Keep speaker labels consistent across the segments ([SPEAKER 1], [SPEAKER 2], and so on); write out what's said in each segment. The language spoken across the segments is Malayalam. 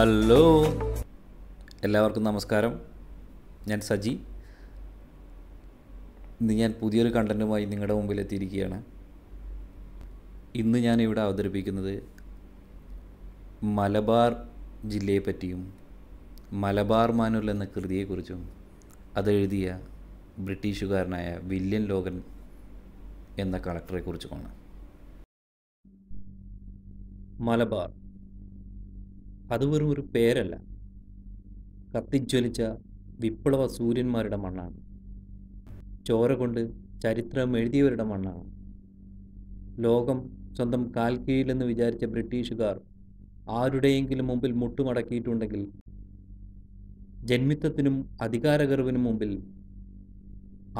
[SPEAKER 1] ഹലോ എല്ലാവർക്കും നമസ്കാരം ഞാൻ സജി ഇന്ന് ഞാൻ പുതിയൊരു കണ്ടൻറ്റുമായി നിങ്ങളുടെ മുമ്പിൽ എത്തിയിരിക്കുകയാണ് ഇന്ന് ഞാൻ ഇവിടെ അവതരിപ്പിക്കുന്നത് മലബാർ ജില്ലയെ പറ്റിയും മലബാർ മാനുൽ എന്ന കൃതിയെക്കുറിച്ചും അതെഴുതിയ ബ്രിട്ടീഷുകാരനായ വില്യൻ ലോകൻ എന്ന കളക്ടറെക്കുറിച്ചുമാണ് മലബാർ അത് വെറും ഒരു പേരല്ല കത്തിജ്വലിച്ച വിപ്ലവ സൂര്യന്മാരുടെ മണ്ണാണ് ചോര കൊണ്ട് ചരിത്രം എഴുതിയവരുടെ മണ്ണാണ് ലോകം സ്വന്തം കാൽ കീഴിലെന്ന് വിചാരിച്ച ബ്രിട്ടീഷുകാർ ആരുടെയെങ്കിലും മുമ്പിൽ മുട്ടുമടക്കിയിട്ടുണ്ടെങ്കിൽ ജന്മിത്തത്തിനും അധികാരകർവിനും മുമ്പിൽ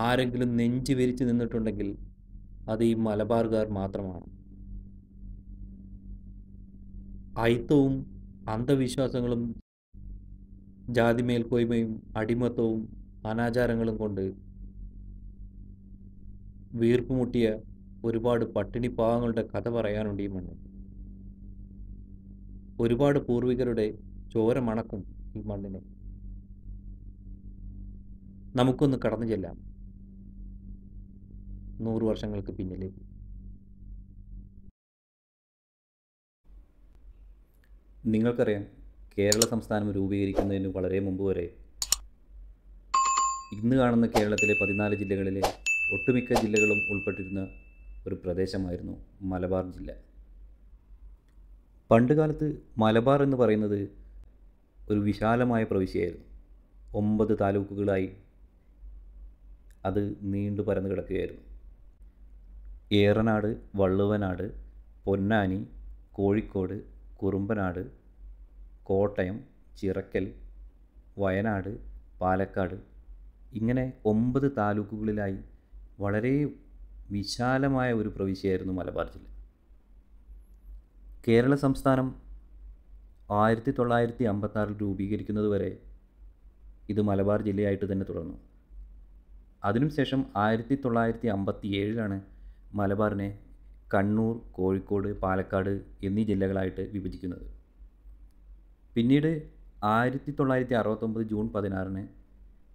[SPEAKER 1] ആരെങ്കിലും നെഞ്ചു വിരിച്ചു നിന്നിട്ടുണ്ടെങ്കിൽ അത് ഈ മലബാർകാർ മാത്രമാണ് അയിത്തവും അന്ധവിശ്വാസങ്ങളും ജാതി മേൽക്കോയ്മയും അടിമത്തവും അനാചാരങ്ങളും കൊണ്ട് വീർപ്പുമുട്ടിയ ഒരുപാട് പട്ടിണി പാവങ്ങളുടെ കഥ പറയാനുണ്ട് ഈ മണ്ണ് ഒരുപാട് പൂർവികരുടെ ചോരമണക്കും ഈ മണ്ണിനെ നമുക്കൊന്ന് കടന്നു ചെല്ലാം നൂറ് വർഷങ്ങൾക്ക് പിന്നിലേക്ക് നിങ്ങൾക്കറിയാം കേരള സംസ്ഥാനം രൂപീകരിക്കുന്നതിന് വളരെ മുമ്പ് വരെ ഇന്ന് കാണുന്ന കേരളത്തിലെ പതിനാല് ജില്ലകളിലെ ഒട്ടുമിക്ക ജില്ലകളും ഉൾപ്പെട്ടിരുന്ന ഒരു പ്രദേശമായിരുന്നു മലബാർ ജില്ല പണ്ടുകാലത്ത് മലബാർ എന്ന് പറയുന്നത് ഒരു വിശാലമായ പ്രവിശ്യയായിരുന്നു ഒമ്പത് താലൂക്കുകളായി അത് നീണ്ടു പരന്നു കിടക്കുകയായിരുന്നു ഏറനാട് വള്ളുവനാട് പൊന്നാനി കോഴിക്കോട് കുറുമ്പനാട് കോട്ടയം ചിറക്കൽ വയനാട് പാലക്കാട് ഇങ്ങനെ ഒമ്പത് താലൂക്കുകളിലായി വളരെ വിശാലമായ ഒരു പ്രവിശ്യയായിരുന്നു മലബാർ ജില്ല കേരള സംസ്ഥാനം ആയിരത്തി തൊള്ളായിരത്തി അമ്പത്താറിൽ രൂപീകരിക്കുന്നത് വരെ ഇത് മലബാർ ജില്ലയായിട്ട് തന്നെ തുടർന്നു അതിനുശേഷം ആയിരത്തി തൊള്ളായിരത്തി അമ്പത്തി ഏഴിലാണ് മലബാറിനെ കണ്ണൂർ കോഴിക്കോട് പാലക്കാട് എന്നീ ജില്ലകളായിട്ട് വിഭജിക്കുന്നത് പിന്നീട് ആയിരത്തി തൊള്ളായിരത്തി അറുപത്തൊമ്പത് ജൂൺ പതിനാറിന്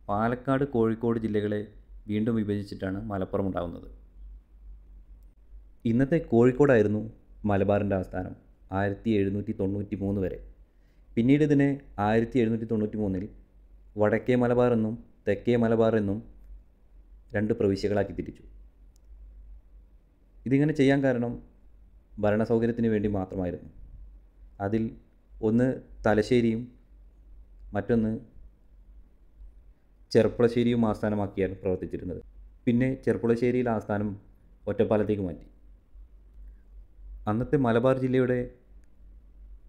[SPEAKER 1] പാലക്കാട് കോഴിക്കോട് ജില്ലകളെ വീണ്ടും വിഭജിച്ചിട്ടാണ് മലപ്പുറം ഉണ്ടാകുന്നത് ഇന്നത്തെ കോഴിക്കോടായിരുന്നു മലബാറിൻ്റെ ആസ്ഥാനം ആയിരത്തി എഴുന്നൂറ്റി തൊണ്ണൂറ്റി മൂന്ന് വരെ പിന്നീട് ഇതിനെ ആയിരത്തി എഴുന്നൂറ്റി തൊണ്ണൂറ്റി മൂന്നിൽ വടക്കേ മലബാർ എന്നും തെക്കേ മലബാർ എന്നും രണ്ട് പ്രവിശ്യകളാക്കി തിരിച്ചു ഇതിങ്ങനെ ചെയ്യാൻ കാരണം ഭരണസൗകര്യത്തിന് വേണ്ടി മാത്രമായിരുന്നു അതിൽ ഒന്ന് തലശ്ശേരിയും മറ്റൊന്ന് ചെർപ്പുളശ്ശേരിയും ആസ്ഥാനമാക്കിയാണ് പ്രവർത്തിച്ചിരുന്നത് പിന്നെ ചെർപ്പുളശ്ശേരിയിൽ ആസ്ഥാനം ഒറ്റപ്പാലത്തേക്ക് മാറ്റി അന്നത്തെ മലബാർ ജില്ലയുടെ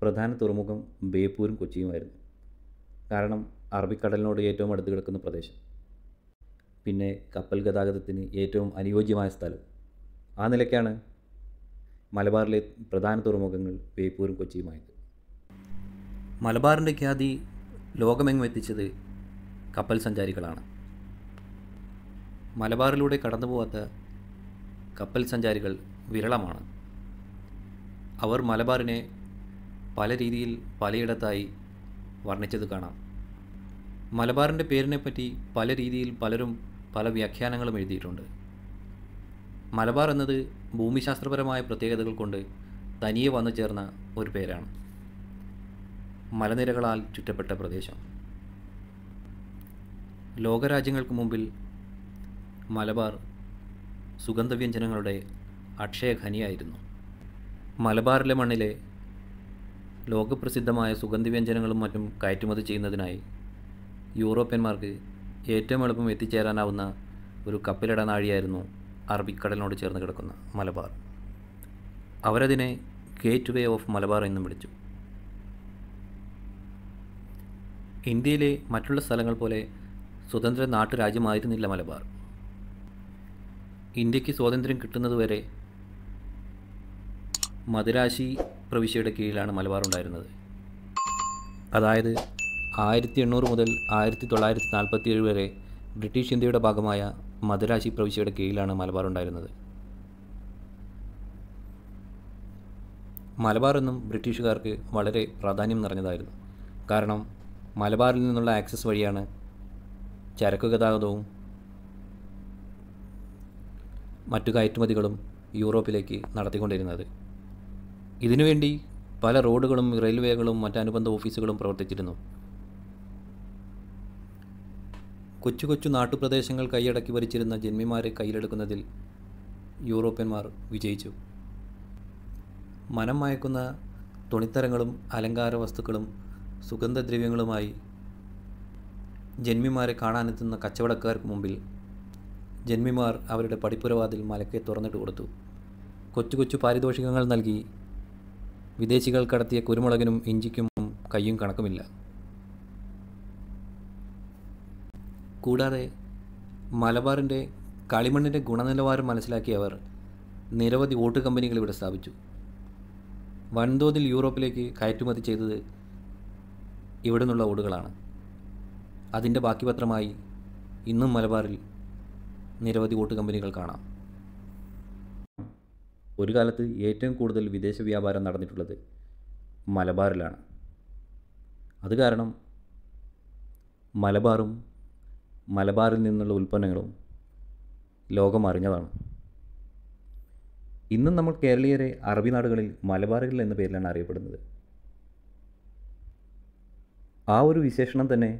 [SPEAKER 1] പ്രധാന തുറമുഖം ബേപ്പൂരും കൊച്ചിയുമായിരുന്നു കാരണം അറബിക്കടലിനോട് ഏറ്റവും അടുത്ത് കിടക്കുന്ന പ്രദേശം പിന്നെ കപ്പൽ ഗതാഗതത്തിന് ഏറ്റവും അനുയോജ്യമായ സ്ഥലം ആ നിലയ്ക്കാണ് മലബാറിലെ പ്രധാന തുറമുഖങ്ങൾ ബേപ്പൂരും കൊച്ചിയുമായത് മലബാറിൻ്റെ ഖ്യാതി ലോകമെങ്ങും എത്തിച്ചത് കപ്പൽ സഞ്ചാരികളാണ് മലബാറിലൂടെ കടന്നു പോകാത്ത കപ്പൽ സഞ്ചാരികൾ വിരളമാണ് അവർ മലബാറിനെ പല രീതിയിൽ പലയിടത്തായി വർണ്ണിച്ചത് കാണാം മലബാറിൻ്റെ പേരിനെപ്പറ്റി പല രീതിയിൽ പലരും പല വ്യാഖ്യാനങ്ങളും എഴുതിയിട്ടുണ്ട് മലബാർ എന്നത് ഭൂമിശാസ്ത്രപരമായ പ്രത്യേകതകൾ കൊണ്ട് തനിയെ വന്നു ചേർന്ന ഒരു പേരാണ് മലനിരകളാൽ ചുറ്റപ്പെട്ട പ്രദേശം ലോകരാജ്യങ്ങൾക്ക് മുമ്പിൽ മലബാർ സുഗന്ധവ്യഞ്ജനങ്ങളുടെ അക്ഷയഖനിയായിരുന്നു മലബാറിലെ മണ്ണിലെ ലോകപ്രസിദ്ധമായ സുഗന്ധവ്യഞ്ജനങ്ങളും മറ്റും കയറ്റുമതി ചെയ്യുന്നതിനായി യൂറോപ്യന്മാർക്ക് ഏറ്റവും എളുപ്പം എത്തിച്ചേരാനാവുന്ന ഒരു കപ്പലിടനാഴിയായിരുന്നു അറബിക്കടലിനോട് ചേർന്ന് കിടക്കുന്ന മലബാർ അവരതിനെ ഗേറ്റ് വേ ഓഫ് മലബാർ എന്നും വിളിച്ചു ഇന്ത്യയിലെ മറ്റുള്ള സ്ഥലങ്ങൾ പോലെ സ്വതന്ത്ര നാട്ടുരാജ്യമായിരുന്നില്ല മലബാർ ഇന്ത്യക്ക് സ്വാതന്ത്ര്യം കിട്ടുന്നതുവരെ മദുരാശി പ്രവിശ്യയുടെ കീഴിലാണ് മലബാർ ഉണ്ടായിരുന്നത് അതായത് ആയിരത്തി എണ്ണൂറ് മുതൽ ആയിരത്തി തൊള്ളായിരത്തി ഏഴ് വരെ ബ്രിട്ടീഷ് ഇന്ത്യയുടെ ഭാഗമായ മധുരാശി പ്രവിശ്യയുടെ കീഴിലാണ് മലബാർ ഉണ്ടായിരുന്നത് മലബാർ എന്നും ബ്രിട്ടീഷുകാർക്ക് വളരെ പ്രാധാന്യം നിറഞ്ഞതായിരുന്നു കാരണം മലബാറിൽ നിന്നുള്ള ആക്സസ് വഴിയാണ് ചരക്ക് ഗതാഗതവും മറ്റു കയറ്റുമതികളും യൂറോപ്പിലേക്ക് നടത്തിക്കൊണ്ടിരുന്നത് ഇതിനുവേണ്ടി പല റോഡുകളും റെയിൽവേകളും മറ്റനുബന്ധ ഓഫീസുകളും പ്രവർത്തിച്ചിരുന്നു കൊച്ചു കൊച്ചു നാട്ടുപ്രദേശങ്ങൾ കൈയടക്കി ഭരിച്ചിരുന്ന ജന്മിമാരെ കയ്യിലെടുക്കുന്നതിൽ യൂറോപ്യന്മാർ വിജയിച്ചു മനം മയക്കുന്ന തുണിത്തരങ്ങളും അലങ്കാര വസ്തുക്കളും സുഗന്ധദ്രവ്യങ്ങളുമായി ജന്മിമാരെ കാണാനെത്തുന്ന കച്ചവടക്കാർക്ക് മുമ്പിൽ ജന്മിമാർ അവരുടെ പടിപ്പുരവാതിൽ മലക്കെ തുറന്നിട്ട് കൊടുത്തു കൊച്ചു കൊച്ചു പാരിതോഷികങ്ങൾ നൽകി വിദേശികൾ കടത്തിയ കുരുമുളകിനും ഇഞ്ചിക്കും കയ്യും കണക്കുമില്ല കൂടാതെ മലബാറിൻ്റെ കളിമണ്ണിൻ്റെ ഗുണനിലവാരം അവർ നിരവധി ഓട്ട് കമ്പനികൾ ഇവിടെ സ്ഥാപിച്ചു വൻതോതിൽ യൂറോപ്പിലേക്ക് കയറ്റുമതി ചെയ്തത് ഇവിടെ നിന്നുള്ള ഓടുകളാണ് അതിൻ്റെ ബാക്കിപത്രമായി ഇന്നും മലബാറിൽ നിരവധി ഓട്ട് കമ്പനികൾ കാണാം ഒരു കാലത്ത് ഏറ്റവും കൂടുതൽ വിദേശ വ്യാപാരം നടന്നിട്ടുള്ളത് മലബാറിലാണ് അത് കാരണം മലബാറും മലബാറിൽ നിന്നുള്ള ഉൽപ്പന്നങ്ങളും ലോകം അറിഞ്ഞതാണ് ഇന്നും നമ്മൾ കേരളീയരെ അറബി നാടുകളിൽ മലബാറുകൾ എന്ന പേരിലാണ് അറിയപ്പെടുന്നത് ആ ഒരു വിശേഷണം തന്നെ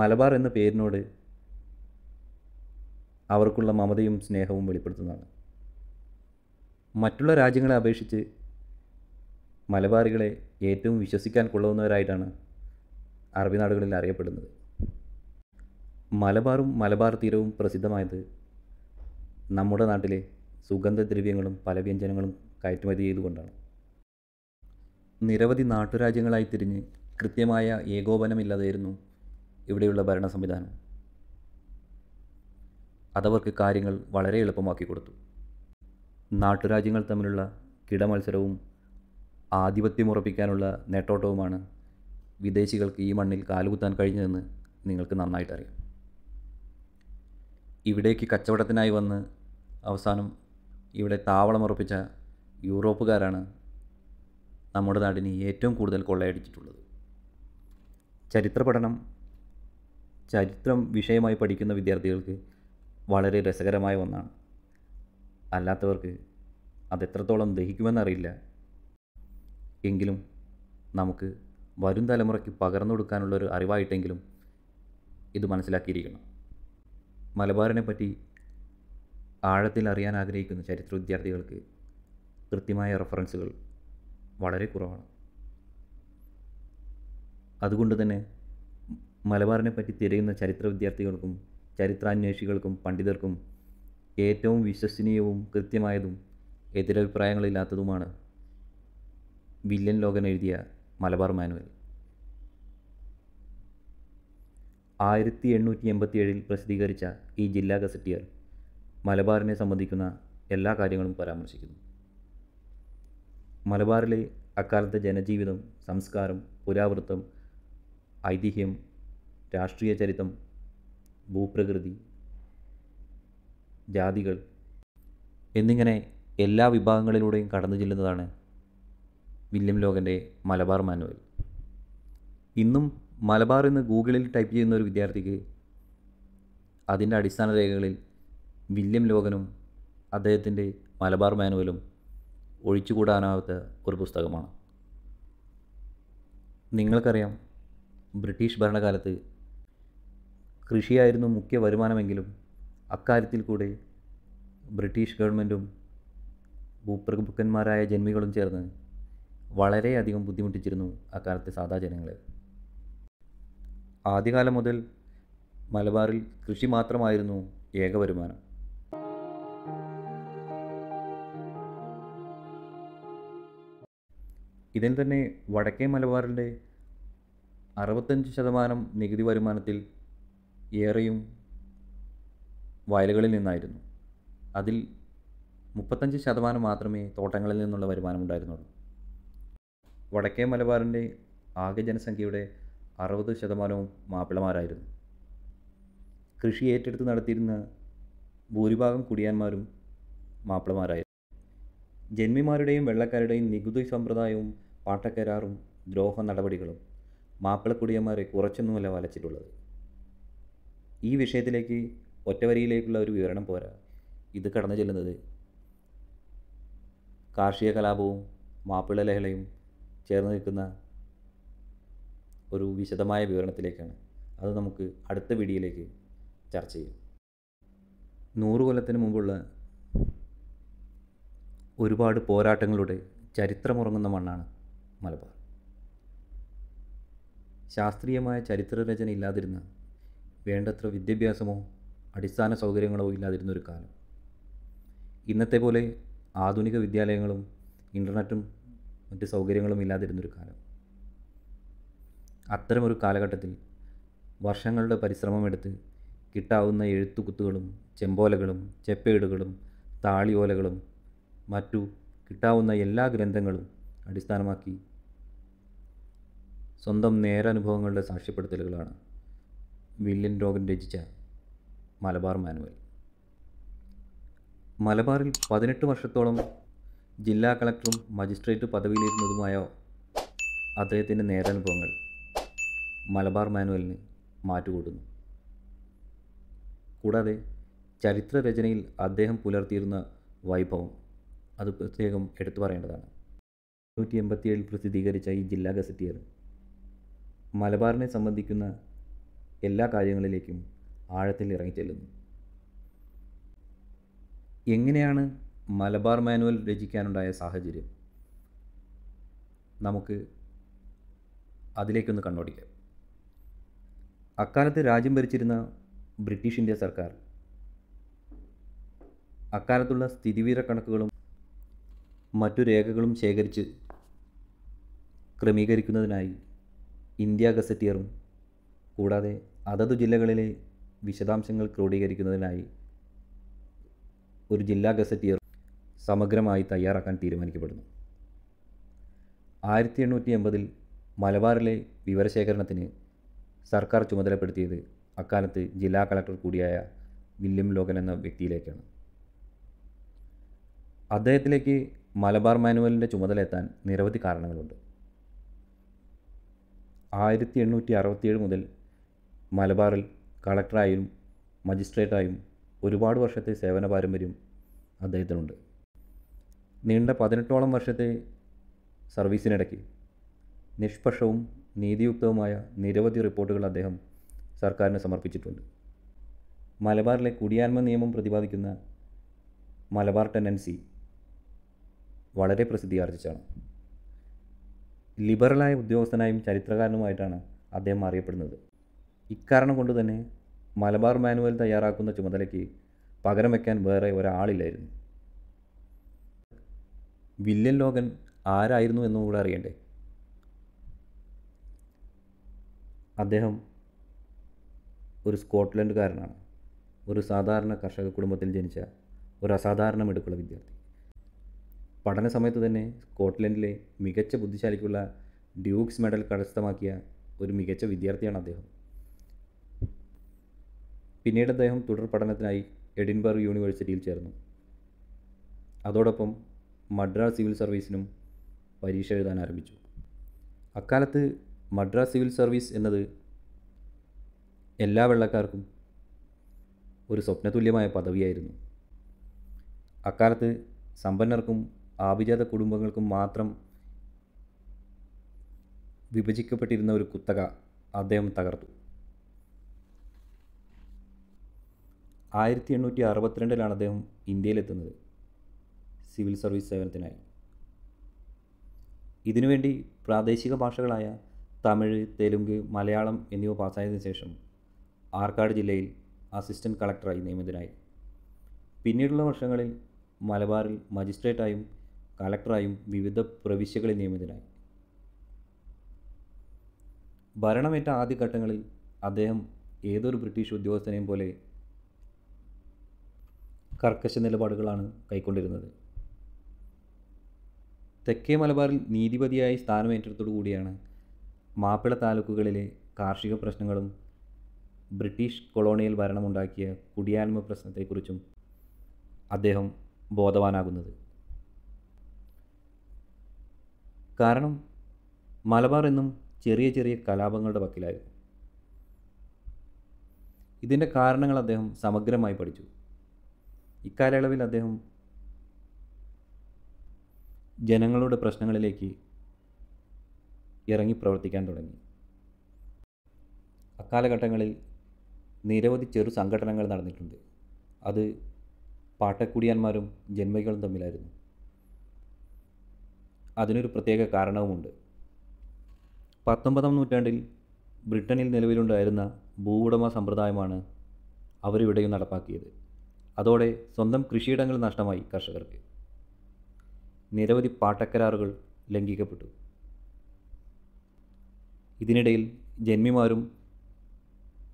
[SPEAKER 1] മലബാർ എന്ന പേരിനോട് അവർക്കുള്ള മമതയും സ്നേഹവും വെളിപ്പെടുത്തുന്നതാണ് മറ്റുള്ള രാജ്യങ്ങളെ അപേക്ഷിച്ച് മലബാറുകളെ ഏറ്റവും വിശ്വസിക്കാൻ കൊള്ളുന്നവരായിട്ടാണ് അറബി നാടുകളിൽ അറിയപ്പെടുന്നത് മലബാറും മലബാർ തീരവും പ്രസിദ്ധമായത് നമ്മുടെ നാട്ടിലെ സുഗന്ധദ്രവ്യങ്ങളും വ്യഞ്ജനങ്ങളും കയറ്റുമതി ചെയ്തുകൊണ്ടാണ് നിരവധി നാട്ടുരാജ്യങ്ങളായി തിരിഞ്ഞ് കൃത്യമായ ഏകോപനമില്ലാതെയായിരുന്നു ഇവിടെയുള്ള ഭരണ സംവിധാനം അതവർക്ക് കാര്യങ്ങൾ വളരെ എളുപ്പമാക്കി കൊടുത്തു നാട്ടുരാജ്യങ്ങൾ തമ്മിലുള്ള കിടമത്സരവും ആധിപത്യമുറപ്പിക്കാനുള്ള നെട്ടോട്ടവുമാണ് വിദേശികൾക്ക് ഈ മണ്ണിൽ കാലുകുത്താൻ കഴിഞ്ഞതെന്ന് നിങ്ങൾക്ക് നന്നായിട്ടറിയാം ഇവിടേക്ക് കച്ചവടത്തിനായി വന്ന് അവസാനം ഇവിടെ താവളമുറപ്പിച്ച യൂറോപ്പുകാരാണ് നമ്മുടെ നാടിന് ഏറ്റവും കൂടുതൽ കൊള്ളയടിച്ചിട്ടുള്ളത് ചരിത്ര പഠനം ചരിത്രം വിഷയമായി പഠിക്കുന്ന വിദ്യാർത്ഥികൾക്ക് വളരെ രസകരമായ ഒന്നാണ് അല്ലാത്തവർക്ക് അതെത്രത്തോളം ദഹിക്കുമെന്നറിയില്ല എങ്കിലും നമുക്ക് വരും തലമുറയ്ക്ക് പകർന്നു കൊടുക്കാനുള്ള ഒരു അറിവായിട്ടെങ്കിലും ഇത് മനസ്സിലാക്കിയിരിക്കണം മലബാറിനെ പറ്റി ആഴത്തിൽ അറിയാൻ ആഗ്രഹിക്കുന്ന ചരിത്ര വിദ്യാർത്ഥികൾക്ക് കൃത്യമായ റെഫറൻസുകൾ വളരെ കുറവാണ് അതുകൊണ്ട് തന്നെ മലബാറിനെ പറ്റി തിരയുന്ന ചരിത്ര വിദ്യാർത്ഥികൾക്കും ചരിത്രാന്വേഷികൾക്കും പണ്ഡിതർക്കും ഏറ്റവും വിശ്വസനീയവും കൃത്യമായതും എതിരഭിപ്രായങ്ങളില്ലാത്തതുമാണ് വില്യൻ ലോകൻ എഴുതിയ മലബാർ മാനുവൽ ആയിരത്തി എണ്ണൂറ്റി എൺപത്തിയേഴിൽ പ്രസിദ്ധീകരിച്ച ഈ ജില്ലാ ഗസറ്റിയർ മലബാറിനെ സംബന്ധിക്കുന്ന എല്ലാ കാര്യങ്ങളും പരാമർശിക്കുന്നു മലബാറിലെ അക്കാലത്തെ ജനജീവിതം സംസ്കാരം പുരാവൃത്തം ഐതിഹ്യം രാഷ്ട്രീയ ചരിത്രം ഭൂപ്രകൃതി ജാതികൾ എന്നിങ്ങനെ എല്ലാ വിഭാഗങ്ങളിലൂടെയും കടന്നു ചെല്ലുന്നതാണ് വില്യം ലോകൻ്റെ മലബാർ മാനുവൽ ഇന്നും മലബാർ എന്ന് ഗൂഗിളിൽ ടൈപ്പ് ചെയ്യുന്ന ഒരു വിദ്യാർത്ഥിക്ക് അതിൻ്റെ അടിസ്ഥാന രേഖകളിൽ വില്യം ലോകനും അദ്ദേഹത്തിൻ്റെ മലബാർ മാനുവലും ഒഴിച്ചുകൂടാനാവാത്ത ഒരു പുസ്തകമാണ് നിങ്ങൾക്കറിയാം ബ്രിട്ടീഷ് ഭരണകാലത്ത് കൃഷിയായിരുന്നു മുഖ്യ വരുമാനമെങ്കിലും അക്കാര്യത്തിൽ കൂടെ ബ്രിട്ടീഷ് ഗവൺമെൻറ്റും ഭൂപ്രഭുക്കന്മാരായ ജന്മികളും ചേർന്ന് വളരെയധികം ബുദ്ധിമുട്ടിച്ചിരുന്നു അക്കാലത്തെ സാധാ ജനങ്ങളെ ആദ്യകാലം മുതൽ മലബാറിൽ കൃഷി മാത്രമായിരുന്നു ഏക വരുമാനം ഇതിൽ തന്നെ വടക്കേ മലബാറിൻ്റെ അറുപത്തഞ്ച് ശതമാനം നികുതി വരുമാനത്തിൽ ഏറെയും വയലുകളിൽ നിന്നായിരുന്നു അതിൽ മുപ്പത്തഞ്ച് ശതമാനം മാത്രമേ തോട്ടങ്ങളിൽ നിന്നുള്ള വരുമാനം ഉണ്ടായിരുന്നുള്ളൂ വടക്കേ മലബാറിൻ്റെ ആകെ ജനസംഖ്യയുടെ അറുപത് ശതമാനവും മാപ്പിളമാരായിരുന്നു കൃഷി ഏറ്റെടുത്ത് നടത്തിയിരുന്ന ഭൂരിഭാഗം കുടിയാന്മാരും മാപ്പിളമാരായിരുന്നു ജന്മിമാരുടെയും വെള്ളക്കാരുടെയും നികുതി സമ്പ്രദായവും പാട്ടക്കരാറും ദ്രോഹ നടപടികളും മാപ്പിളക്കുടിയന്മാരെ കുറച്ചൊന്നുമല്ല വലച്ചിട്ടുള്ളത് ഈ വിഷയത്തിലേക്ക് ഒറ്റവരിയിലേക്കുള്ള ഒരു വിവരണം പോരാ ഇത് കടന്നു ചെല്ലുന്നത് കാർഷിക കലാപവും മാപ്പിള ലഹളയും ചേർന്ന് നിൽക്കുന്ന ഒരു വിശദമായ വിവരണത്തിലേക്കാണ് അത് നമുക്ക് അടുത്ത വീഡിയോയിലേക്ക് ചർച്ച ചെയ്യാം നൂറു കൊല്ലത്തിന് മുമ്പുള്ള ഒരുപാട് പോരാട്ടങ്ങളുടെ ചരിത്രമുറങ്ങുന്ന മണ്ണാണ് മലബാർ ശാസ്ത്രീയമായ ചരിത്രരചന ഇല്ലാതിരുന്ന വേണ്ടത്ര വിദ്യാഭ്യാസമോ അടിസ്ഥാന സൗകര്യങ്ങളോ ഇല്ലാതിരുന്ന ഒരു കാലം ഇന്നത്തെ പോലെ ആധുനിക വിദ്യാലയങ്ങളും ഇൻ്റർനെറ്റും മറ്റ് സൗകര്യങ്ങളും ഇല്ലാതിരുന്നൊരു കാലം അത്തരമൊരു കാലഘട്ടത്തിൽ വർഷങ്ങളുടെ പരിശ്രമമെടുത്ത് കിട്ടാവുന്ന എഴുത്തുകുത്തുകളും ചെമ്പോലകളും ചെപ്പേടുകളും താളിയോലകളും മറ്റു കിട്ടാവുന്ന എല്ലാ ഗ്രന്ഥങ്ങളും അടിസ്ഥാനമാക്കി സ്വന്തം നേരനുഭവങ്ങളുടെ സാക്ഷ്യപ്പെടുത്തലുകളാണ് വില്യൻ രോഗൻ രചിച്ച മലബാർ മാനുവൽ മലബാറിൽ പതിനെട്ട് വർഷത്തോളം ജില്ലാ കളക്ടറും മജിസ്ട്രേറ്റ് പദവിയിലിരുന്നതുമായ അദ്ദേഹത്തിൻ്റെ നേരനുഭവങ്ങൾ മലബാർ മാനുവലിന് മാറ്റുകൂട്ടുന്നു കൂടാതെ ചരിത്രരചനയിൽ അദ്ദേഹം പുലർത്തിയിരുന്ന വൈഭവം അത് പ്രത്യേകം എടുത്തു പറയേണ്ടതാണ് നൂറ്റി എൺപത്തിയേഴിൽ പ്രസിദ്ധീകരിച്ച ഈ ജില്ലാ ഗസറ്റിയർ മലബാറിനെ സംബന്ധിക്കുന്ന എല്ലാ കാര്യങ്ങളിലേക്കും ആഴത്തിൽ ഇറങ്ങിച്ചെല്ലുന്നു എങ്ങനെയാണ് മലബാർ മാനുവൽ രചിക്കാനുണ്ടായ സാഹചര്യം നമുക്ക് അതിലേക്കൊന്ന് കണ്ണോടിക്കാം അക്കാലത്ത് രാജ്യം ഭരിച്ചിരുന്ന ബ്രിട്ടീഷ് ഇന്ത്യ സർക്കാർ അക്കാലത്തുള്ള സ്ഥിതിവിവര കണക്കുകളും മറ്റു രേഖകളും ശേഖരിച്ച് ക്രമീകരിക്കുന്നതിനായി ഇന്ത്യ ഗസറ്റിയറും കൂടാതെ അതത് ജില്ലകളിലെ വിശദാംശങ്ങൾ ക്രോഡീകരിക്കുന്നതിനായി ഒരു ജില്ലാ ഗസറ്റിയർ സമഗ്രമായി തയ്യാറാക്കാൻ തീരുമാനിക്കപ്പെടുന്നു ആയിരത്തി എണ്ണൂറ്റി എൺപതിൽ മലബാറിലെ വിവരശേഖരണത്തിന് സർക്കാർ ചുമതലപ്പെടുത്തിയത് അക്കാലത്ത് ജില്ലാ കളക്ടർ കൂടിയായ വില്യം ലോകൻ എന്ന വ്യക്തിയിലേക്കാണ് അദ്ദേഹത്തിലേക്ക് മലബാർ മാനുവലിൻ്റെ ചുമതല എത്താൻ നിരവധി കാരണങ്ങളുണ്ട് ആയിരത്തി എണ്ണൂറ്റി അറുപത്തിയേഴ് മുതൽ മലബാറിൽ കളക്ടറായും മജിസ്ട്രേറ്റായും ഒരുപാട് വർഷത്തെ സേവന പാരമ്പര്യം അദ്ദേഹത്തിനുണ്ട് നീണ്ട പതിനെട്ടോളം വർഷത്തെ സർവീസിനിടയ്ക്ക് നിഷ്പക്ഷവും നീതിയുക്തവുമായ നിരവധി റിപ്പോർട്ടുകൾ അദ്ദേഹം സർക്കാരിന് സമർപ്പിച്ചിട്ടുണ്ട് മലബാറിലെ കുടിയാന്മ നിയമം പ്രതിപാദിക്കുന്ന മലബാർ ടെൻഡൻസി വളരെ ആർജിച്ചാണ് ലിബറലായ ഉദ്യോഗസ്ഥനായും ചരിത്രകാരനുമായിട്ടാണ് അദ്ദേഹം അറിയപ്പെടുന്നത് ഇക്കാരണം കൊണ്ട് തന്നെ മലബാർ മാനുവൽ തയ്യാറാക്കുന്ന ചുമതലയ്ക്ക് പകരം വയ്ക്കാൻ വേറെ ഒരാളില്ലായിരുന്നു വില്യൻ ലോകൻ ആരായിരുന്നു എന്നും കൂടെ അറിയണ്ടേ അദ്ദേഹം ഒരു സ്കോട്ട്ലൻഡുകാരനാണ് ഒരു സാധാരണ കർഷക കുടുംബത്തിൽ ജനിച്ച ഒരു അസാധാരണ മിടുക്കുള്ള വിദ്യാർത്ഥി പഠന സമയത്ത് തന്നെ സ്കോട്ട്ലൻഡിലെ മികച്ച ബുദ്ധിശാലിക്കുള്ള ഡ്യൂക്സ് മെഡൽ കരസ്ഥമാക്കിയ ഒരു മികച്ച വിദ്യാർത്ഥിയാണ് അദ്ദേഹം പിന്നീട് അദ്ദേഹം തുടർ പഠനത്തിനായി എഡിൻബർഗ് യൂണിവേഴ്സിറ്റിയിൽ ചേർന്നു അതോടൊപ്പം മദ്രാസ് സിവിൽ സർവീസിനും പരീക്ഷ എഴുതാൻ ആരംഭിച്ചു അക്കാലത്ത് മദ്രാസ് സിവിൽ സർവീസ് എന്നത് എല്ലാ വെള്ളക്കാർക്കും ഒരു സ്വപ്നതുല്യമായ പദവിയായിരുന്നു അക്കാലത്ത് സമ്പന്നർക്കും ആഭിജാത കുടുംബങ്ങൾക്കും മാത്രം വിഭജിക്കപ്പെട്ടിരുന്ന ഒരു കുത്തക അദ്ദേഹം തകർത്തു ആയിരത്തി എണ്ണൂറ്റി അറുപത്തിരണ്ടിലാണ് അദ്ദേഹം ഇന്ത്യയിലെത്തുന്നത് സിവിൽ സർവീസ് സേവനത്തിനായി ഇതിനുവേണ്ടി പ്രാദേശിക ഭാഷകളായ തമിഴ് തെലുങ്ക് മലയാളം എന്നിവ പാസ്സായതിനു ശേഷം ആർക്കാട് ജില്ലയിൽ അസിസ്റ്റൻറ്റ് കളക്ടറായി നിയമിതനായി പിന്നീടുള്ള വർഷങ്ങളിൽ മലബാറിൽ മജിസ്ട്രേറ്റായും കളക്ടറായും വിവിധ പ്രവിശ്യകളിൽ നിയമിതനായി ഭരണമേറ്റ ആദ്യഘട്ടങ്ങളിൽ അദ്ദേഹം ഏതൊരു ബ്രിട്ടീഷ് ഉദ്യോഗസ്ഥനെയും പോലെ കർക്കശ നിലപാടുകളാണ് കൈക്കൊണ്ടിരുന്നത് തെക്കേ മലബാറിൽ നീതിപതിയായി സ്ഥാനം കൂടിയാണ് മാപ്പിള താലൂക്കുകളിലെ കാർഷിക പ്രശ്നങ്ങളും ബ്രിട്ടീഷ് കൊളോണിയൽ ഭരണമുണ്ടാക്കിയ കുടിയാന്മ പ്രശ്നത്തെക്കുറിച്ചും അദ്ദേഹം ബോധവാനാകുന്നത് കാരണം മലബാർ എന്നും ചെറിയ ചെറിയ കലാപങ്ങളുടെ വക്കിലായിരുന്നു ഇതിൻ്റെ കാരണങ്ങൾ അദ്ദേഹം സമഗ്രമായി പഠിച്ചു ഇക്കാലയളവിൽ അദ്ദേഹം ജനങ്ങളുടെ പ്രശ്നങ്ങളിലേക്ക് ഇറങ്ങി പ്രവർത്തിക്കാൻ തുടങ്ങി അക്കാലഘട്ടങ്ങളിൽ നിരവധി ചെറു സംഘടനകൾ നടന്നിട്ടുണ്ട് അത് പാട്ടക്കുടിയാന്മാരും ജന്മികളും തമ്മിലായിരുന്നു അതിനൊരു പ്രത്യേക കാരണവുമുണ്ട് പത്തൊമ്പതാം നൂറ്റാണ്ടിൽ ബ്രിട്ടനിൽ നിലവിലുണ്ടായിരുന്ന ഭൂവുടമ സമ്പ്രദായമാണ് അവരിവിടെയും നടപ്പാക്കിയത് അതോടെ സ്വന്തം കൃഷിയിടങ്ങൾ നഷ്ടമായി കർഷകർക്ക് നിരവധി പാട്ടക്കരാറുകൾ ലംഘിക്കപ്പെട്ടു ഇതിനിടയിൽ ജന്മിമാരും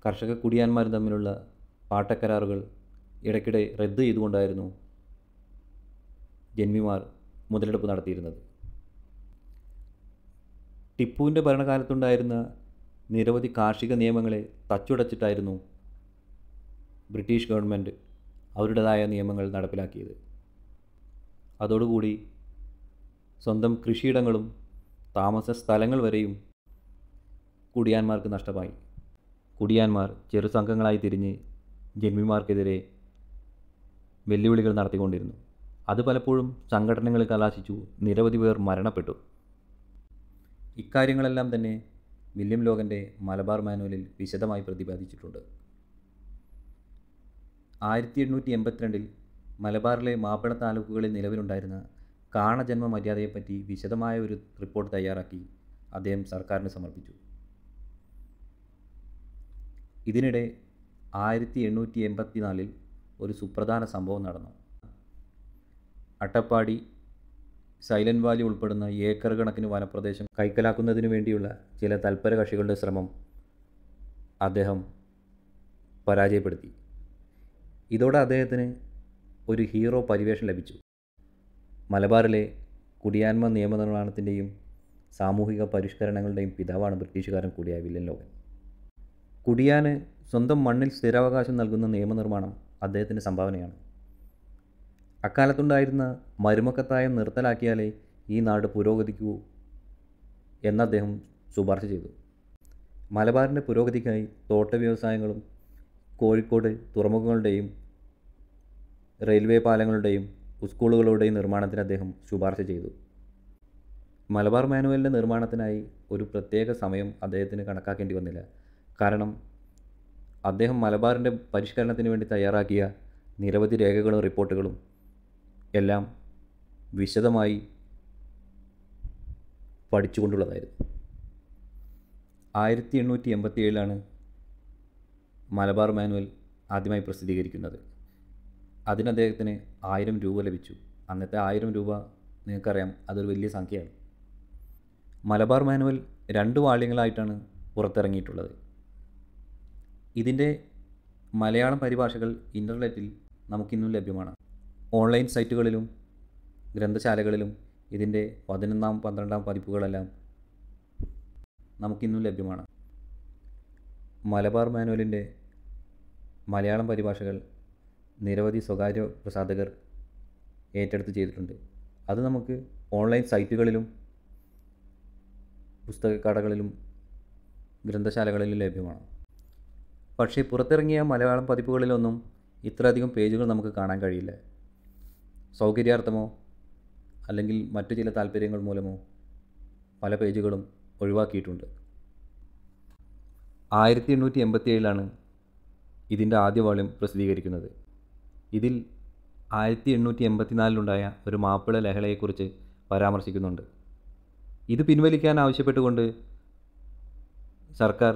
[SPEAKER 1] കർഷക കുടിയാന്മാരും തമ്മിലുള്ള പാട്ടക്കരാറുകൾ ഇടയ്ക്കിടെ റദ്ദ് ചെയ്തുകൊണ്ടായിരുന്നു ജന്മിമാർ മുതലെടുപ്പ് നടത്തിയിരുന്നത് ടിപ്പുവിൻ്റെ ഭരണകാലത്തുണ്ടായിരുന്ന നിരവധി കാർഷിക നിയമങ്ങളെ തച്ചുടച്ചിട്ടായിരുന്നു ബ്രിട്ടീഷ് ഗവൺമെൻറ് അവരുടേതായ നിയമങ്ങൾ നടപ്പിലാക്കിയത് അതോടുകൂടി സ്വന്തം കൃഷിയിടങ്ങളും താമസ സ്ഥലങ്ങൾ വരെയും കുടിയാന്മാർക്ക് നഷ്ടമായി കുടിയാന്മാർ ചെറു സംഘങ്ങളായി തിരിഞ്ഞ് ജന്മിമാർക്കെതിരെ വെല്ലുവിളികൾ നടത്തിക്കൊണ്ടിരുന്നു അത് പലപ്പോഴും സംഘടനകൾ കലാശിച്ചു നിരവധി പേർ മരണപ്പെട്ടു ഇക്കാര്യങ്ങളെല്ലാം തന്നെ വില്യം ലോകൻ്റെ മലബാർ മാനുവലിൽ വിശദമായി പ്രതിപാദിച്ചിട്ടുണ്ട് ആയിരത്തി എണ്ണൂറ്റി എൺപത്തിരണ്ടിൽ മലബാറിലെ മാപ്പിള താലൂക്കുകളിൽ നിലവിലുണ്ടായിരുന്ന കാണജന്മ മര്യാദയെപ്പറ്റി വിശദമായ ഒരു റിപ്പോർട്ട് തയ്യാറാക്കി അദ്ദേഹം സർക്കാരിന് സമർപ്പിച്ചു ഇതിനിടെ ആയിരത്തി എണ്ണൂറ്റി എൺപത്തി നാലിൽ ഒരു സുപ്രധാന സംഭവം നടന്നു അട്ടപ്പാടി സൈലൻറ്റ് വാലി ഉൾപ്പെടുന്ന ഏക്കർ കണക്കിന് വനപ്രദേശം കൈക്കലാക്കുന്നതിനു വേണ്ടിയുള്ള ചില തൽപര കക്ഷികളുടെ ശ്രമം അദ്ദേഹം പരാജയപ്പെടുത്തി ഇതോടെ അദ്ദേഹത്തിന് ഒരു ഹീറോ പരിവേഷം ലഭിച്ചു മലബാറിലെ കുടിയാന്മ നിയമനിർമ്മാണത്തിൻ്റെയും സാമൂഹിക പരിഷ്കരണങ്ങളുടെയും പിതാവാണ് ബ്രിട്ടീഷുകാരൻ കൂടിയായ വില്യൻ ലോകൻ കുടിയാന് സ്വന്തം മണ്ണിൽ സ്ഥിരാവകാശം നൽകുന്ന നിയമനിർമ്മാണം അദ്ദേഹത്തിൻ്റെ സംഭാവനയാണ് അക്കാലത്തുണ്ടായിരുന്ന മരുമക്കത്തായം നിർത്തലാക്കിയാലേ ഈ നാട് പുരോഗതിക്കൂ എന്ന് അദ്ദേഹം ശുപാർശ ചെയ്തു മലബാറിൻ്റെ പുരോഗതിക്കായി തോട്ട വ്യവസായങ്ങളും കോഴിക്കോട് തുറമുഖങ്ങളുടെയും റെയിൽവേ പാലങ്ങളുടെയും സ്കൂളുകളുടെയും നിർമ്മാണത്തിന് അദ്ദേഹം ശുപാർശ ചെയ്തു മലബാർ മാനുവലിൻ്റെ നിർമ്മാണത്തിനായി ഒരു പ്രത്യേക സമയം അദ്ദേഹത്തിന് കണക്കാക്കേണ്ടി വന്നില്ല കാരണം അദ്ദേഹം മലബാറിൻ്റെ പരിഷ്കരണത്തിന് വേണ്ടി തയ്യാറാക്കിയ നിരവധി രേഖകളും റിപ്പോർട്ടുകളും എല്ലാം വിശദമായി പഠിച്ചുകൊണ്ടുള്ളതായിരുന്നു ആയിരത്തി എണ്ണൂറ്റി എൺപത്തി ഏഴിലാണ് മലബാർ മാനുവൽ ആദ്യമായി പ്രസിദ്ധീകരിക്കുന്നത് അതിന് അദ്ദേഹത്തിന് ആയിരം രൂപ ലഭിച്ചു അന്നത്തെ ആയിരം രൂപ നിങ്ങൾക്കറിയാം അതൊരു വലിയ സംഖ്യയാണ് മലബാർ മാനുവൽ രണ്ട് വാള്യങ്ങളായിട്ടാണ് പുറത്തിറങ്ങിയിട്ടുള്ളത് ഇതിൻ്റെ മലയാളം പരിഭാഷകൾ ഇൻ്റർനെറ്റിൽ നമുക്കിന്നും ലഭ്യമാണ് ഓൺലൈൻ സൈറ്റുകളിലും ഗ്രന്ഥശാലകളിലും ഇതിൻ്റെ പതിനൊന്നാം പന്ത്രണ്ടാം പതിപ്പുകളെല്ലാം നമുക്കിന്നും ലഭ്യമാണ് മലബാർ മാനുവലിൻ്റെ മലയാളം പരിഭാഷകൾ നിരവധി സ്വകാര്യ പ്രസാധകർ ഏറ്റെടുത്ത് ചെയ്തിട്ടുണ്ട് അത് നമുക്ക് ഓൺലൈൻ സൈറ്റുകളിലും കടകളിലും ഗ്രന്ഥശാലകളിലും ലഭ്യമാണ് പക്ഷേ പുറത്തിറങ്ങിയ മലയാളം പതിപ്പുകളിലൊന്നും ഇത്രയധികം പേജുകൾ നമുക്ക് കാണാൻ കഴിയില്ല സൗകര്യാർത്ഥമോ അല്ലെങ്കിൽ മറ്റു ചില താല്പര്യങ്ങൾ മൂലമോ പല പേജുകളും ഒഴിവാക്കിയിട്ടുണ്ട് ആയിരത്തി എണ്ണൂറ്റി എൺപത്തിയേഴിലാണ് ഇതിൻ്റെ ആദ്യ വോളിയം പ്രസിദ്ധീകരിക്കുന്നത് ഇതിൽ ആയിരത്തി എണ്ണൂറ്റി എൺപത്തിനാലിലുണ്ടായ ഒരു മാപ്പിള ലഹളയെക്കുറിച്ച് പരാമർശിക്കുന്നുണ്ട് ഇത് പിൻവലിക്കാൻ ആവശ്യപ്പെട്ടുകൊണ്ട് സർക്കാർ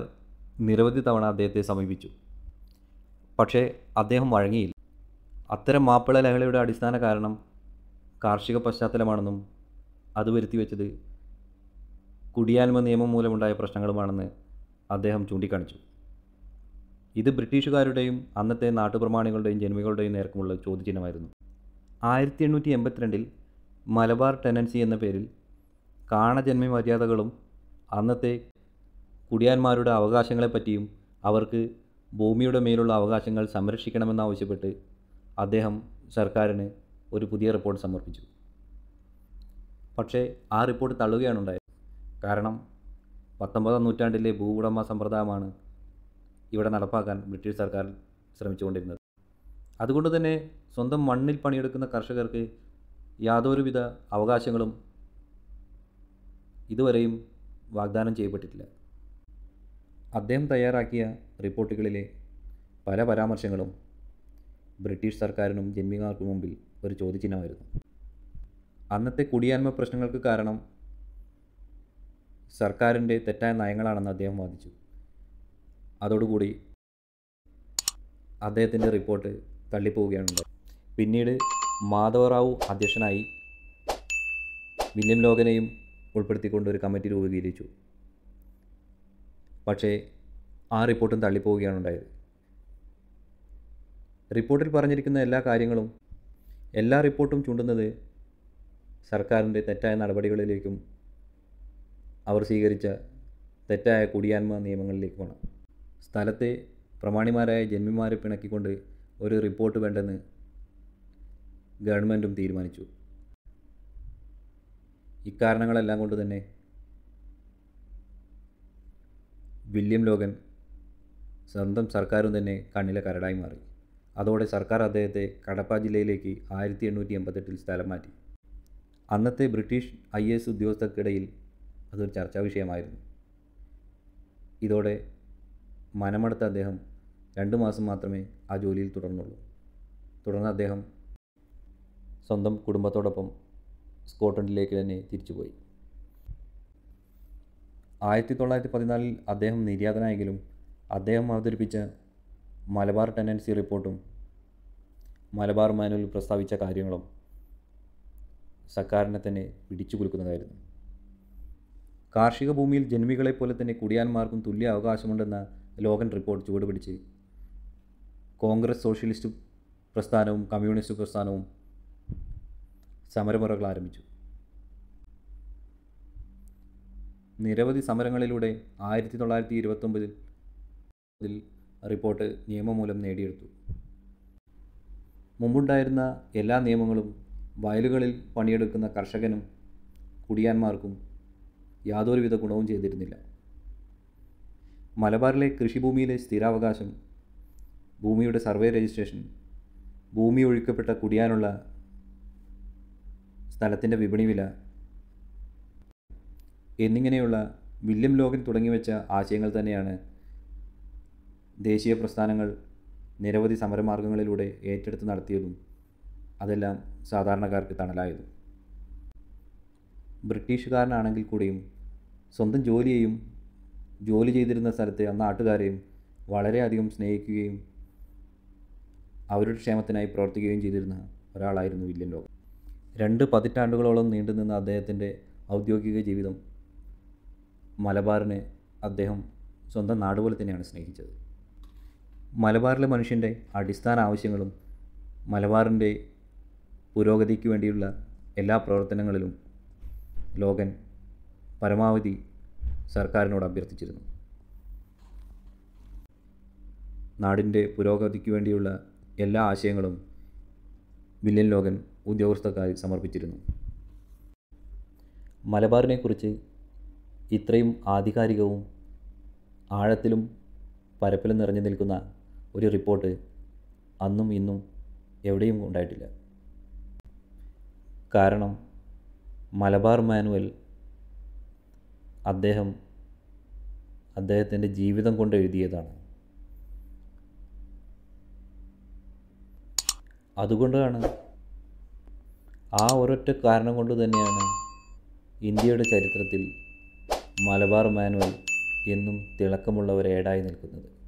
[SPEAKER 1] നിരവധി തവണ അദ്ദേഹത്തെ സമീപിച്ചു പക്ഷേ അദ്ദേഹം വഴങ്ങിയില്ല അത്തരം മാപ്പിള ലഹളയുടെ അടിസ്ഥാന കാരണം കാർഷിക പശ്ചാത്തലമാണെന്നും അത് വെച്ചത് കുടിയാൽമ നിയമം മൂലമുണ്ടായ പ്രശ്നങ്ങളുമാണെന്ന് അദ്ദേഹം ചൂണ്ടിക്കാണിച്ചു ഇത് ബ്രിട്ടീഷുകാരുടെയും അന്നത്തെ നാട്ടുപ്രമാണികളുടെയും ജന്മികളുടെയും നേർക്കുമുള്ള ചോദ്യചിഹ്നമായിരുന്നു ആയിരത്തി എണ്ണൂറ്റി എൺപത്തിരണ്ടിൽ മലബാർ ടെനൻസി എന്ന പേരിൽ കാണജന്മി മര്യാദകളും അന്നത്തെ കുടിയാന്മാരുടെ അവകാശങ്ങളെപ്പറ്റിയും അവർക്ക് ഭൂമിയുടെ മേലുള്ള അവകാശങ്ങൾ സംരക്ഷിക്കണമെന്നാവശ്യപ്പെട്ട് അദ്ദേഹം സർക്കാരിന് ഒരു പുതിയ റിപ്പോർട്ട് സമർപ്പിച്ചു പക്ഷേ ആ റിപ്പോർട്ട് തള്ളുകയാണ് ഉണ്ടായത് കാരണം പത്തൊമ്പതാം നൂറ്റാണ്ടിലെ ഭൂവുടമ സമ്പ്രദായമാണ് ഇവിടെ നടപ്പാക്കാൻ ബ്രിട്ടീഷ് സർക്കാർ ശ്രമിച്ചുകൊണ്ടിരുന്നത് അതുകൊണ്ട് തന്നെ സ്വന്തം മണ്ണിൽ പണിയെടുക്കുന്ന കർഷകർക്ക് യാതൊരുവിധ അവകാശങ്ങളും ഇതുവരെയും വാഗ്ദാനം ചെയ്യപ്പെട്ടിട്ടില്ല അദ്ദേഹം തയ്യാറാക്കിയ റിപ്പോർട്ടുകളിലെ പല പരാമർശങ്ങളും ബ്രിട്ടീഷ് സർക്കാരിനും ജന്മികാർക്കും മുമ്പിൽ ഒരു ചോദ്യചിഹ്നമായിരുന്നു അന്നത്തെ കുടിയാന്മ പ്രശ്നങ്ങൾക്ക് കാരണം സർക്കാരിൻ്റെ തെറ്റായ നയങ്ങളാണെന്ന് അദ്ദേഹം വാദിച്ചു അതോടുകൂടി അദ്ദേഹത്തിൻ്റെ റിപ്പോർട്ട് തള്ളിപ്പോവുകയാണ് പിന്നീട് മാധവറാവു അധ്യക്ഷനായി വില്യം ലോകനെയും ഉൾപ്പെടുത്തിക്കൊണ്ട് ഒരു കമ്മിറ്റി രൂപീകരിച്ചു പക്ഷേ ആ റിപ്പോർട്ടും തള്ളിപ്പോവുകയാണ് ഉണ്ടായത് റിപ്പോർട്ടിൽ പറഞ്ഞിരിക്കുന്ന എല്ലാ കാര്യങ്ങളും എല്ലാ റിപ്പോർട്ടും ചൂണ്ടുന്നത് സർക്കാരിൻ്റെ തെറ്റായ നടപടികളിലേക്കും അവർ സ്വീകരിച്ച തെറ്റായ കുടിയാന്മ നിയമങ്ങളിലേക്കുമാണ് സ്ഥലത്തെ പ്രമാണിമാരായ ജന്മിമാരെ പിണക്കിക്കൊണ്ട് ഒരു റിപ്പോർട്ട് വേണ്ടെന്ന് ഗവൺമെൻറ്റും തീരുമാനിച്ചു ഇക്കാരണങ്ങളെല്ലാം കൊണ്ട് തന്നെ വില്യം ലോഗൻ സ്വന്തം സർക്കാരും തന്നെ കണ്ണിലെ കരടായി മാറി അതോടെ സർക്കാർ അദ്ദേഹത്തെ കടപ്പ ജില്ലയിലേക്ക് ആയിരത്തി എണ്ണൂറ്റി എൺപത്തെട്ടിൽ സ്ഥലം മാറ്റി അന്നത്തെ ബ്രിട്ടീഷ് ഐ എസ് ഉദ്യോഗസ്ഥർക്കിടയിൽ അതൊരു ചർച്ചാ വിഷയമായിരുന്നു ഇതോടെ മനമടുത്ത അദ്ദേഹം രണ്ട് മാസം മാത്രമേ ആ ജോലിയിൽ തുടർന്നുള്ളൂ തുടർന്ന് അദ്ദേഹം സ്വന്തം കുടുംബത്തോടൊപ്പം സ്കോട്ട്ലൻഡിലേക്ക് തന്നെ തിരിച്ചുപോയി ആയിരത്തി തൊള്ളായിരത്തി പതിനാലിൽ അദ്ദേഹം നിര്യാതനായെങ്കിലും അദ്ദേഹം അവതരിപ്പിച്ച മലബാർ ടെൻഡൻസി റിപ്പോർട്ടും മലബാർ മാനുവൽ പ്രസ്താവിച്ച കാര്യങ്ങളും സർക്കാരിനെ തന്നെ പിടിച്ചു കുലുക്കുന്നതായിരുന്നു കാർഷിക ഭൂമിയിൽ ജന്മികളെ പോലെ തന്നെ കുടിയാന്മാർക്കും തുല്യ അവകാശമുണ്ടെന്ന ലോകൻ റിപ്പോർട്ട് ചുവടുപിടിച്ച് കോൺഗ്രസ് സോഷ്യലിസ്റ്റ് പ്രസ്ഥാനവും കമ്മ്യൂണിസ്റ്റ് പ്രസ്ഥാനവും സമരമുറകൾ ആരംഭിച്ചു നിരവധി സമരങ്ങളിലൂടെ ആയിരത്തി തൊള്ളായിരത്തി ഇരുപത്തൊമ്പതിൽ റിപ്പോർട്ട് നിയമമൂലം നേടിയെടുത്തു മുമ്പുണ്ടായിരുന്ന എല്ലാ നിയമങ്ങളും വയലുകളിൽ പണിയെടുക്കുന്ന കർഷകനും കുടിയാന്മാർക്കും യാതൊരുവിധ ഗുണവും ചെയ്തിരുന്നില്ല മലബാറിലെ കൃഷിഭൂമിയിലെ സ്ഥിരാവകാശം ഭൂമിയുടെ സർവേ രജിസ്ട്രേഷൻ ഭൂമി ഒഴിക്കപ്പെട്ട കുടിയാനുള്ള സ്ഥലത്തിൻ്റെ വിപണി വില എന്നിങ്ങനെയുള്ള വില്യം ലോഗൻ വെച്ച ആശയങ്ങൾ തന്നെയാണ് ദേശീയ പ്രസ്ഥാനങ്ങൾ നിരവധി സമരമാർഗങ്ങളിലൂടെ ഏറ്റെടുത്ത് നടത്തിയതും അതെല്ലാം സാധാരണക്കാർക്ക് തണലായതും ബ്രിട്ടീഷുകാരനാണെങ്കിൽ കൂടിയും സ്വന്തം ജോലിയെയും ജോലി ചെയ്തിരുന്ന സ്ഥലത്തെ ആ നാട്ടുകാരെയും വളരെയധികം സ്നേഹിക്കുകയും അവരുടെ ക്ഷേമത്തിനായി പ്രവർത്തിക്കുകയും ചെയ്തിരുന്ന ഒരാളായിരുന്നു വില്യം ലോഗൻ രണ്ട് പതിറ്റാണ്ടുകളോളം നീണ്ടുനിന്ന അദ്ദേഹത്തിൻ്റെ ഔദ്യോഗിക ജീവിതം മലബാറിനെ അദ്ദേഹം സ്വന്തം നാട് പോലെ തന്നെയാണ് സ്നേഹിച്ചത് മലബാറിലെ മനുഷ്യൻ്റെ അടിസ്ഥാന ആവശ്യങ്ങളും മലബാറിൻ്റെ പുരോഗതിക്ക് വേണ്ടിയുള്ള എല്ലാ പ്രവർത്തനങ്ങളിലും ലോകൻ പരമാവധി സർക്കാരിനോട് അഭ്യർത്ഥിച്ചിരുന്നു നാടിൻ്റെ പുരോഗതിക്ക് വേണ്ടിയുള്ള എല്ലാ ആശയങ്ങളും വില്യൻ ലോകൻ ഉദ്യോഗസ്ഥർക്കായി സമർപ്പിച്ചിരുന്നു മലബാറിനെക്കുറിച്ച് ഇത്രയും ആധികാരികവും ആഴത്തിലും പരപ്പിലും നിറഞ്ഞു നിൽക്കുന്ന ഒരു റിപ്പോർട്ട് അന്നും ഇന്നും എവിടെയും ഉണ്ടായിട്ടില്ല കാരണം മലബാർ മാനുവൽ അദ്ദേഹം അദ്ദേഹത്തിൻ്റെ ജീവിതം കൊണ്ട് എഴുതിയതാണ് അതുകൊണ്ടാണ് ആ ഒരൊറ്റ കാരണം കൊണ്ട് തന്നെയാണ് ഇന്ത്യയുടെ ചരിത്രത്തിൽ മലബാർ മാനുവൽ എന്നും തിളക്കമുള്ള ഒരു ഏടായി നിൽക്കുന്നത്